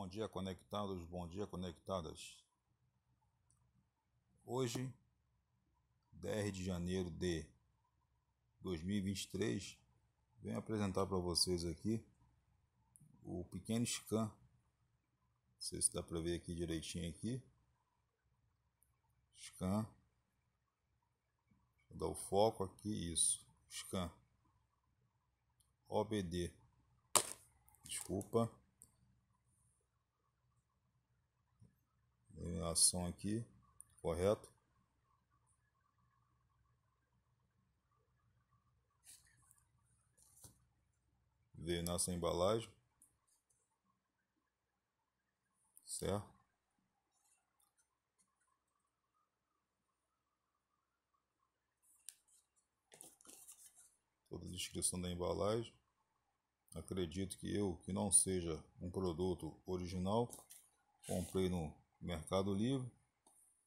Bom dia, conectados. Bom dia, conectadas. Hoje, 10 de janeiro de 2023, venho apresentar para vocês aqui o pequeno scan. Não sei se dá para ver aqui direitinho aqui. Scan. Vou dar o foco aqui, isso. Scan. OBD. Desculpa. ação aqui, correto? Veio nessa embalagem, certo? Toda a descrição da embalagem. Acredito que eu, que não seja um produto original, comprei no Mercado Livre,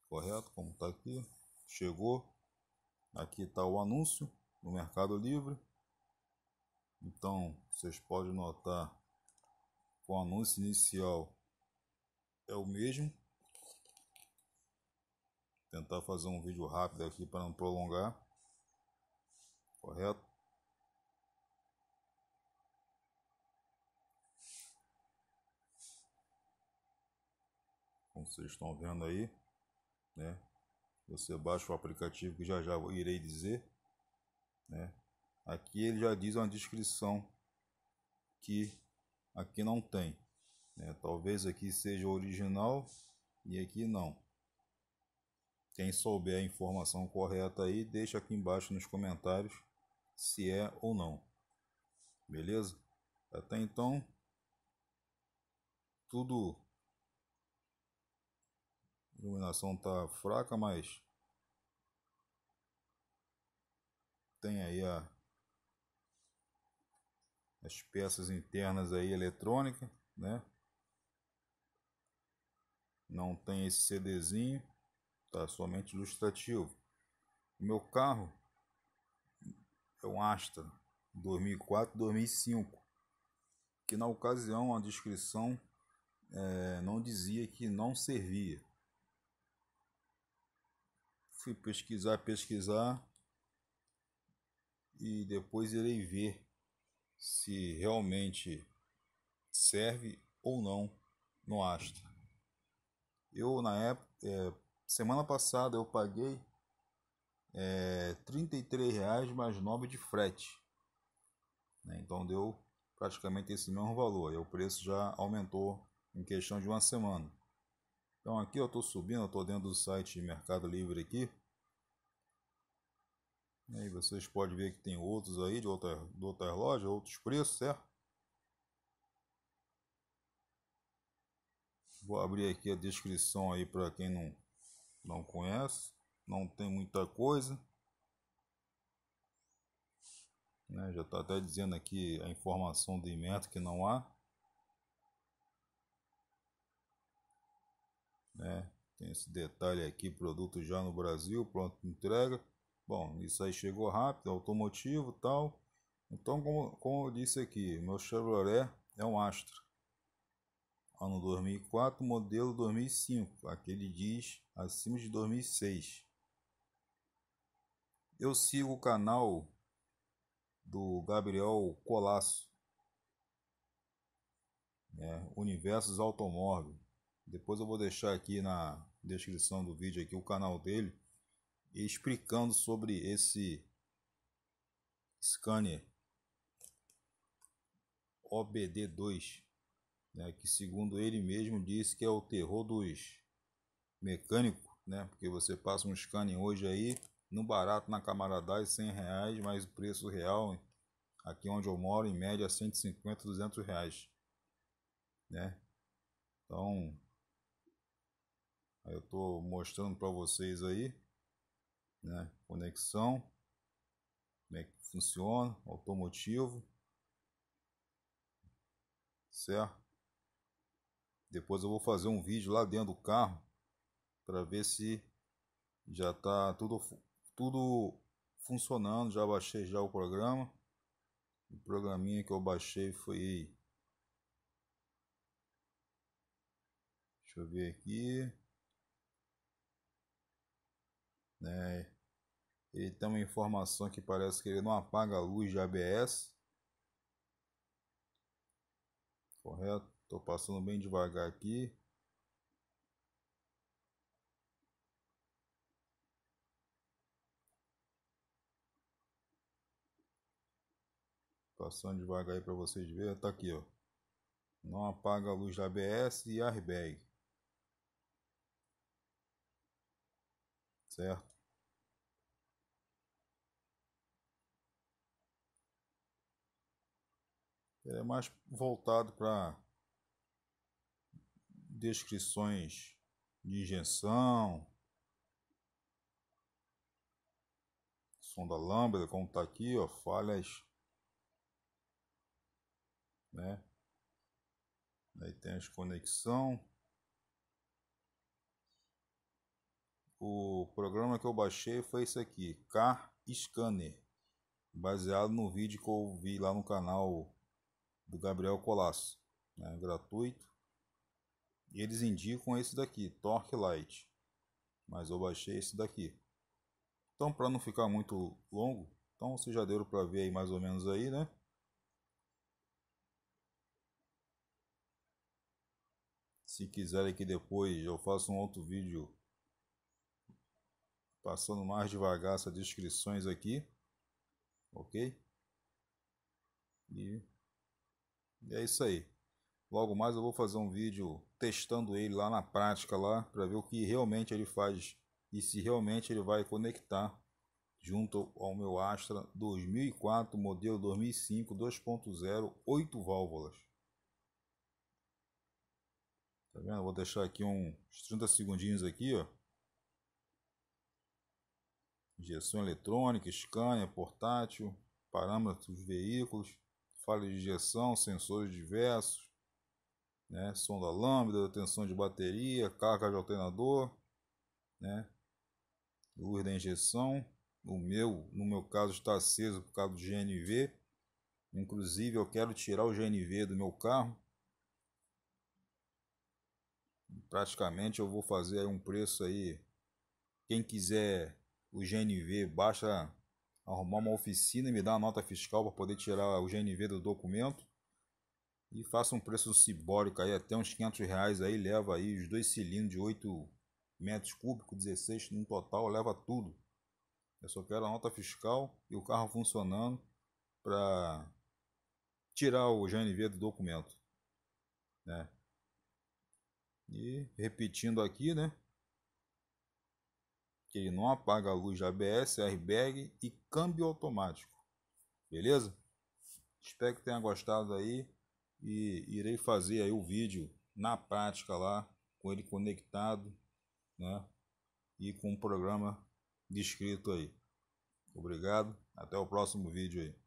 correto? Como está aqui, chegou. Aqui está o anúncio no Mercado Livre. Então vocês podem notar que o anúncio inicial é o mesmo. Tentar fazer um vídeo rápido aqui para não prolongar, correto? como vocês estão vendo aí, né? Você baixa o aplicativo que já já irei dizer, né? Aqui ele já diz uma descrição que aqui não tem, né? Talvez aqui seja original e aqui não. Quem souber a informação correta aí, deixa aqui embaixo nos comentários se é ou não. Beleza? Até então, tudo iluminação tá fraca, mas tem aí a, as peças internas aí eletrônica, né? Não tem esse CDzinho, tá somente ilustrativo. O meu carro é um Astra 2004-2005, que na ocasião a descrição é, não dizia que não servia fui pesquisar, pesquisar e depois irei ver se realmente serve ou não no Astra. Eu na época, é, semana passada eu paguei é, 33 reais mais 9 de frete. Né? Então deu praticamente esse mesmo valor. E o preço já aumentou em questão de uma semana. Então aqui eu estou subindo, estou dentro do site Mercado Livre aqui. E aí vocês podem ver que tem outros aí de outras, de lojas, outros preços, certo? Vou abrir aqui a descrição aí para quem não, não conhece. Não tem muita coisa. Né, já está até dizendo aqui a informação do Inmetro que não há. Tem esse detalhe aqui, produto já no Brasil, pronto entrega. Bom, isso aí chegou rápido, automotivo tal. Então, como, como eu disse aqui, meu Chevrolet é um Astra. Ano 2004, modelo 2005. Aquele diz acima de 2006. Eu sigo o canal do Gabriel Colasso. Né, Universos Automóvel. Depois eu vou deixar aqui na descrição do vídeo aqui o canal dele, explicando sobre esse scanner OBD2, né, que segundo ele mesmo disse que é o terror dos mecânicos, né, porque você passa um scanner hoje aí, no barato na camaradagem 100 reais, mas o preço real aqui onde eu moro em média 150, 200 reais, né? Então eu estou mostrando para vocês aí, né? Conexão, como é que funciona, automotivo, certo? Depois eu vou fazer um vídeo lá dentro do carro para ver se já está tudo tudo funcionando. Já baixei já o programa. O programinha que eu baixei foi Deixa eu ver aqui. Né? Ele tem uma informação que parece que ele não apaga a luz de ABS. Correto? Estou passando bem devagar aqui. Passando devagar aí para vocês verem. Tá aqui, ó. Não apaga a luz de ABS e airbag. Certo? Ele é mais voltado para descrições de injeção, sonda lambda, como está aqui, ó, falhas, né? Aí tem as conexão. O programa que eu baixei foi esse aqui, Car Scanner, baseado no vídeo que eu vi lá no canal do Gabriel Colasso, né, gratuito. E eles indicam esse daqui, Torque Light, mas eu baixei esse daqui. Então, para não ficar muito longo, então vocês já deram para ver aí mais ou menos aí, né? Se quiserem que depois eu faça um outro vídeo passando mais devagar essas descrições aqui, ok? E e é isso aí. Logo mais eu vou fazer um vídeo testando ele lá na prática lá para ver o que realmente ele faz e se realmente ele vai conectar junto ao meu Astra 2004 modelo 2005 2.0 8 válvulas. Tá vendo? Eu vou deixar aqui uns 30 segundinhos aqui, ó. Injeção eletrônica, scanner, portátil, parâmetros dos veículos falha de injeção, sensores diversos, né? som da lâmpada, tensão de bateria, carga de alternador, né? luz da injeção. O meu, no meu caso, está aceso por causa do GNV. Inclusive, eu quero tirar o GNV do meu carro. Praticamente, eu vou fazer um preço aí. Quem quiser o GNV, baixa arrumar uma oficina e me dar uma nota fiscal para poder tirar o GNV do documento. E faça um preço simbólico aí, até uns 500 reais aí, leva aí os dois cilindros de 8 metros cúbicos, 16 no total, leva tudo. Eu só quero a nota fiscal e o carro funcionando para tirar o GNV do documento. Né? E repetindo aqui, né? que ele não apaga a luz de ABS, airbag e câmbio automático. Beleza? Espero que tenha gostado aí e irei fazer aí o vídeo na prática lá com ele conectado, né? E com o programa descrito aí. Obrigado, até o próximo vídeo aí.